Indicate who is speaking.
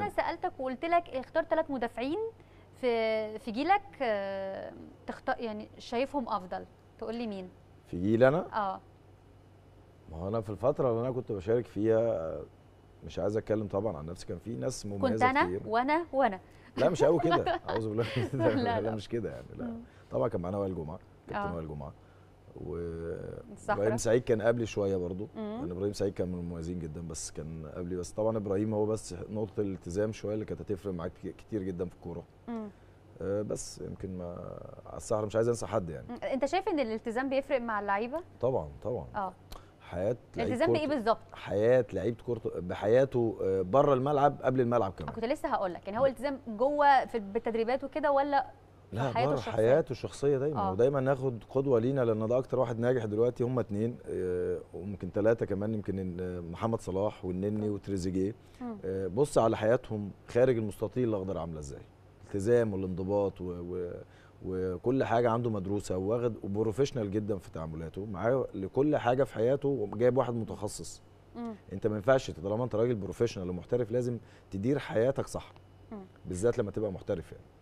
Speaker 1: انا سالتك وقلت لك اختار ثلاث مدافعين في في جيلك آه، تختار يعني شايفهم افضل تقول لي مين في جيل انا اه ما هو انا في الفتره اللي انا كنت بشارك فيها آه، مش عايز اتكلم طبعا عن نفسي كان في ناس مميزه كنت انا كتير. وانا وانا لا مش قوي كده اعوذ بالله لا, لا, لا مش كده يعني لا طبعا كان معانا وائل جمعه كابتن آه. وائل جمعه و ابراهيم سعيد كان قبلي شويه برضو مم. يعني ابراهيم سعيد كان من المميزين جدا بس كان قبلي بس طبعا ابراهيم هو بس نقطه الالتزام شويه اللي كانت هتفرق معاك كتير جدا في الكوره آه بس يمكن ما على الصحراء مش عايز انسى حد يعني انت شايف ان الالتزام بيفرق مع اللعيبه طبعا طبعا اه حياه الالتزام بايه بالظبط حياه لعيب كورته بحياته آه، بره الملعب قبل الملعب كمان كنت لسه هقول لك يعني هو التزام جوه في التدريبات وكده ولا لا حياته الشخصيه حياته الشخصيه دايما آه. ودايما ناخد قدوه لينا لان ده اكتر واحد ناجح دلوقتي هم اتنين آه وممكن ثلاثه كمان يمكن آه، محمد صلاح والنني آه. وتريزيجيه آه. آه بص على حياتهم خارج المستطيل الاخضر عامله ازاي التزام والانضباط و... و... وكل حاجه عنده مدروسه واخد وبروفيشنال جدا في تعاملاته معاه لكل حاجه في حياته جايب واحد متخصص مم. انت ما ينفعش طالما انت راجل بروفيشنال ومحترف لازم تدير حياتك صح مم. بالذات لما تبقى محترف يعني